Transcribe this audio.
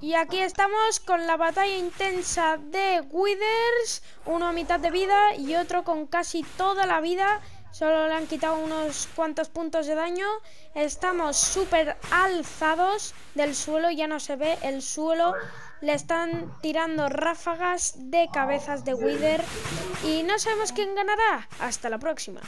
Y aquí estamos con la batalla intensa de Withers, uno a mitad de vida y otro con casi toda la vida. Solo le han quitado unos cuantos puntos de daño. Estamos súper alzados del suelo, ya no se ve el suelo. Le están tirando ráfagas de cabezas de Wither. Y no sabemos quién ganará. Hasta la próxima.